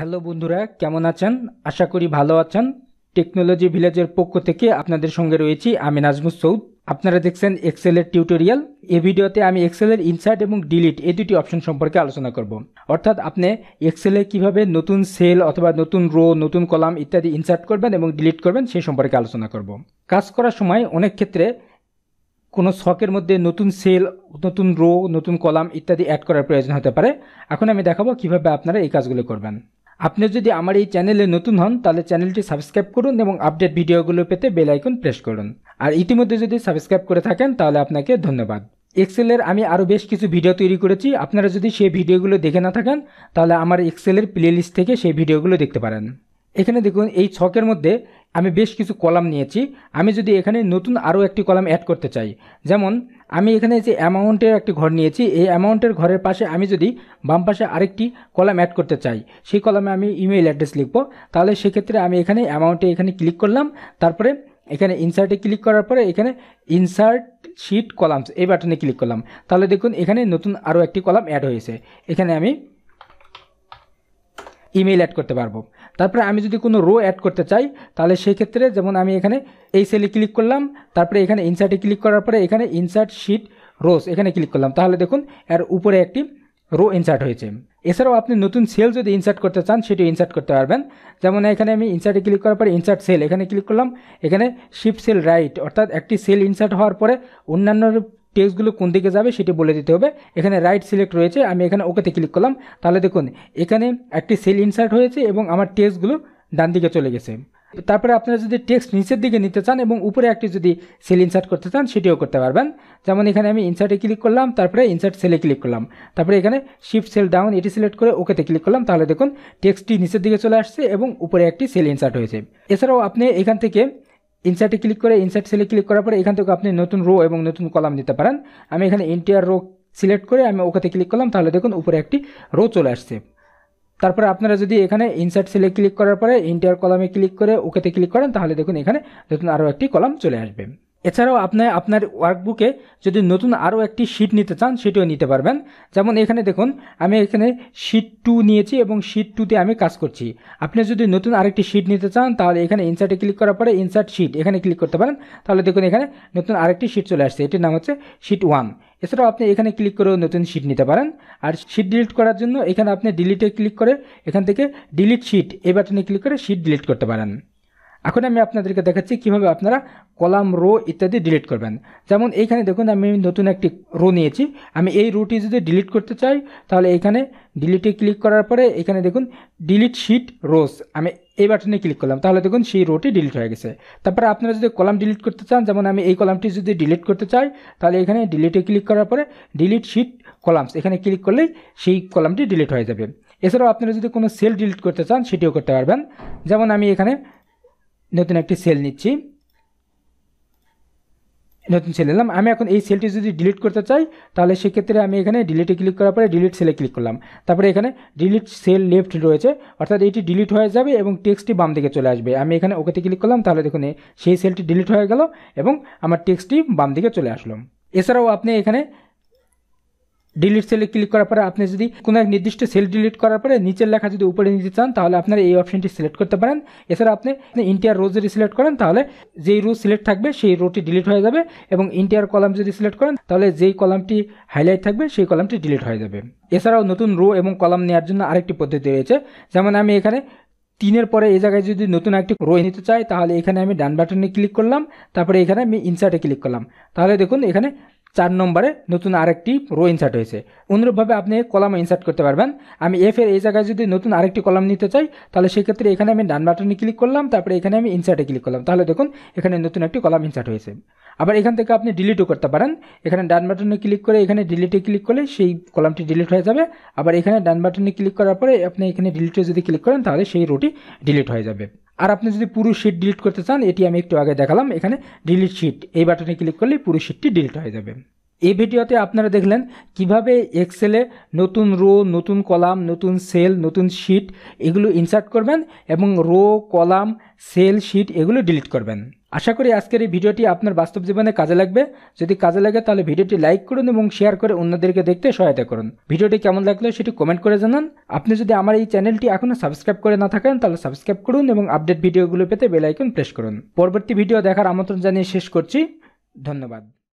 hello বন্ধুরা কেমন আছেন আশা করি ভালো আছেন টেকনোলজি ভিলেজের পক্ষ থেকে আপনাদের সঙ্গে রয়েছি আমি নাজমুস সৌদ আপনারা দেখছেন এক্সেলের টিউটোরিয়াল এই ভিডিওতে আমি এক্সেলের ইনসার্ট এবং ডিলিট এই দুটি অপশন সম্পর্কে আলোচনা করব অর্থাৎ আপনি এক্সেলে কিভাবে নতুন সেল অথবা নতুন রো নতুন কলাম ইত্যাদি ইনসার্ট করবেন এবং ডিলিট করবেন সেই সম্পর্কে আলোচনা করব কাজ করার সময় অনেক ক্ষেত্রে কোনো শখের মধ্যে নতুন সেল নতুন রো নতুন কলাম ইত্যাদি অ্যাড করার প্রয়োজন হতে পারে এখন আমি দেখাবো কিভাবে আপনারা এই কাজগুলো করবেন আপনি যদি আমার এই চ্যানেলে নতুন হন তাহলে চ্যানেলটি সাবস্ক্রাইব করুন এবং আপডেট ভিডিওগুলো পেতে বেল আইকন প্রেস করুন আর ইতিমধ্যে যদি সাবস্ক্রাইব করে থাকেন তাহলে আপনাকে ধন্যবাদ এক্সেলের আমি আরও বেশ কিছু ভিডিও তৈরি করেছি আপনারা যদি সেই ভিডিওগুলো দেখে না থাকেন তাহলে আমার এক্সেলের প্লে থেকে সেই ভিডিওগুলো দেখতে পারেন এখানে দেখুন এই ছকের মধ্যে আমি বেশ কিছু কলাম নিয়েছি আমি যদি এখানে নতুন আরও একটি কলাম অ্যাড করতে চাই যেমন আমি এখানে যে অ্যামাউন্টের একটি ঘর নিয়েছি এই অ্যামাউন্টের ঘরের পাশে আমি যদি বাম পাশে আরেকটি কলাম অ্যাড করতে চাই সেই কলামে আমি ইমেল অ্যাড্রেস লিখব তাহলে সেক্ষেত্রে আমি এখানে অ্যামাউন্টে এখানে ক্লিক করলাম তারপরে এখানে ইনসার্টে ক্লিক করার পরে এখানে ইনসার্ট শিট কলামস এই বাটনে ক্লিক করলাম তাহলে দেখুন এখানে নতুন আরও একটি কলাম অ্যাড হয়েছে এখানে আমি ইমেল অ্যাড করতে পারবো তারপরে আমি যদি কোনো রো অ্যাড করতে চাই তাহলে সেই ক্ষেত্রে যেমন আমি এখানে এই সেলে ক্লিক করলাম তারপরে এখানে ইনসার্টে ক্লিক করার পরে এখানে ইনসার্ট শিট রোজ এখানে ক্লিক করলাম তাহলে দেখুন এর উপরে একটি রো ইনসার্ট হয়েছে এছাড়াও আপনি নতুন সেল যদি ইনসার্ট করতে চান সেটি ইনসার্ট করতে পারবেন যেমন এখানে আমি ইনসার্টে ক্লিক করার পরে ইনসার্ট সেল এখানে ক্লিক করলাম এখানে শিফট সেল রাইট অর্থাৎ একটি সেল ইনসার্ট হওয়ার পরে অন্যান্য টেক্সটগুলো কোন দিকে যাবে সেটি বলে দিতে হবে এখানে রাইট সিলেক্ট রয়েছে আমি এখানে ওকেতে ক্লিক করলাম তাহলে দেখুন এখানে একটি সেল ইনসার্ট হয়েছে এবং আমার টেক্সটগুলো ডান দিকে চলে গেছে তারপরে আপনারা যদি টেক্সট নিচের দিকে নিতে চান এবং উপরে একটি যদি সেল ইনসার্ট করতে চান সেটিও করতে পারবেন যেমন এখানে আমি ইনসার্টে ক্লিক করলাম তারপরে ইনসার্ট সেলে ক্লিক করলাম তারপরে এখানে শিফট সেল ডাউন এটি সিলেক্ট করে ওকেতে ক্লিক করলাম তাহলে দেখুন টেক্সটটি নিচের দিকে চলে আসছে এবং উপরে একটি সেল ইনসার্ট হয়েছে এছাড়াও আপনি এখান থেকে ইনসার্টে ক্লিক করে ইনসার্ট সেলে ক্লিক করার পরে এখান থেকে আপনি নতুন রো এবং নতুন কলাম দিতে পারেন আমি এখানে এনটিআর রো সিলেক্ট করে আমি ওখানে ক্লিক করলাম তাহলে দেখুন উপরে একটি রো চলে আসছে তারপরে আপনারা যদি এখানে ইনসার্ট সেলে ক্লিক করার পরে ইন্টিয়ার কলামে ক্লিক করে ওকেতে ক্লিক করেন তাহলে দেখুন এখানে নতুন আরও একটি কলাম চলে আসবে এছাড়াও আপনার আপনার ওয়ার্কবুকে যদি নতুন আরও একটি শিট নিতে চান সেটিও নিতে পারবেন যেমন এখানে দেখুন আমি এখানে শিট টু নিয়েছি এবং শিট টুতে আমি কাজ করছি আপনি যদি নতুন আরেকটি শিট নিতে চান তাহলে এখানে ইনসার্টে ক্লিক করার পরে ইনসার্ট শিট এখানে ক্লিক করতে পারেন তাহলে দেখুন এখানে নতুন আরেকটি শিট চলে আসছে এটির নাম হচ্ছে শিট ওয়ান এছাড়াও আপনি এখানে ক্লিক করেও নতুন শিট নিতে পারেন আর শিট ডিলিট করার জন্য এখানে আপনি ডিলিটে ক্লিক করে এখান থেকে ডিলিট শিট এই বাটনে ক্লিক করে শিট ডিলিট করতে পারেন এখন আমি আপনাদেরকে দেখাচ্ছি কিভাবে আপনারা কলাম রো ইত্যাদি ডিলিট করবেন যেমন এইখানে দেখুন আমি নতুন একটি রো নিয়েছি আমি এই রোটি যদি ডিলিট করতে চাই তাহলে এখানে ডিলিটে ক্লিক করার পরে এখানে দেখুন ডিলিট শিট রোজ আমি এই বাটনে ক্লিক করলাম তাহলে দেখুন সেই রোটি ডিলিট হয়ে গেছে তারপরে আপনারা যদি কলাম ডিলিট করতে চান যেমন আমি এই কলামটি যদি ডিলিট করতে চাই তাহলে এখানে ডিলিটে ক্লিক করার পরে ডিলিট শিট কলামস এখানে ক্লিক করলেই সেই কলামটি ডিলিট হয়ে যাবে এছাড়াও আপনারা যদি কোনো সেল ডিলিট করতে চান সেটিও করতে পারবেন যেমন আমি এখানে নতুন একটি সেল নিচ্ছি নতুন সেল নিলাম আমি এখন এই সেলটি যদি ডিলিট করতে চাই তাহলে সেক্ষেত্রে আমি এখানে ডিলিটে ক্লিক করার পরে ডিলিট সেলে ক্লিক করলাম তারপরে এখানে ডিলিট সেল লেফট রয়েছে অর্থাৎ এটি ডিলিট হয়ে যাবে এবং টেক্সটটি বাম দিকে চলে আসবে আমি এখানে ওকেতে ক্লিক করলাম তাহলে দেখুন সেই সেলটি ডিলিট হয়ে গেল এবং আমার টেক্সটটি বাম দিকে চলে আসলো এছাড়াও আপনি এখানে ডিলিট সেলে ক্লিক করার পরে আপনি যদি কোনো এক নির্দিষ্ট সেল ডিলিট করার পরে নিচের লেখা যদি উপরে নিতে চান তাহলে আপনারা এই অপশনটি সিলেক্ট করতে পারেন এছাড়া আপনি ইন্টিয়ার রো যদি সিলেক্ট করেন তাহলে যেই রো সিলেক্ট থাকবে সেই রোটি ডিলিট হয়ে যাবে এবং ইন্টিয়ার কলাম যদি সিলেক্ট করেন তাহলে যেই কলামটি হাইলাইট থাকবে সেই কলামটি ডিলিট হয়ে যাবে এছাড়াও নতুন রো এবং কলাম নেওয়ার জন্য আরেকটি পদ্ধতি রয়েছে যেমন আমি এখানে তিনের পরে এই জায়গায় যদি নতুন একটি রো নিতে চাই তাহলে এখানে আমি ডান বাটনে ক্লিক করলাম তারপরে এখানে আমি ইনসার্টে ক্লিক করলাম তাহলে দেখুন এখানে চার নম্বরে নতুন আরেকটি রো ইনসার্ট হয়েছে অনুরূপভাবে আপনি কলাম ইনসার্ট করতে পারবেন আমি এফ এর এই জায়গায় যদি নতুন আরেকটি কলাম নিতে চাই তাহলে সেক্ষেত্রে এখানে আমি ডান বাটনে ক্লিক করলাম তারপরে এখানে আমি ইনসার্টে ক্লিক করলাম তাহলে দেখুন এখানে নতুন একটি কলাম ইনসার্ট হয়েছে আবার এখান থেকে আপনি ডিলিটও করতে পারেন এখানে ডান বাটনে ক্লিক করে এখানে ডিলিটে ক্লিক করলে সেই কলামটি ডিলিট হয়ে যাবে আবার এখানে ডান বাটনে ক্লিক করার পরে আপনি এখানে ডিলিটে যদি ক্লিক করেন তাহলে সেই রোটি ডিলিট হয়ে যাবে আর আপনি যদি পুরো শিট ডিলিট করতে চান এটি আমি একটু আগে দেখালাম এখানে ডিলিট শিট এই বাটনে ক্লিক করলে পুরো শিটটি ডিলিট হয়ে যাবে এই ভিডিওতে আপনারা দেখলেন কিভাবে এক্সেলে নতুন রো নতুন কলাম নতুন সেল নতুন শিট এগুলো ইনসার্ট করবেন এবং রো কলাম সেল শিট এগুলো ডিলিট করবেন আশা করি আজকের এই ভিডিওটি আপনার বাস্তব জীবনে কাজে লাগবে যদি কাজে লাগে তাহলে ভিডিওটি লাইক করুন এবং শেয়ার করে অন্যদেরকে দেখতে সহায়তা করুন ভিডিওটি কেমন লাগলো সেটি কমেন্ট করে জানান আপনি যদি আমার এই চ্যানেলটি এখনও সাবস্ক্রাইব করে না থাকেন তাহলে সাবস্ক্রাইব করুন এবং আপডেট ভিডিওগুলো পেতে বেলাইকন প্রেস করুন পরবর্তী ভিডিও দেখার আমন্ত্রণ জানিয়ে শেষ করছি ধন্যবাদ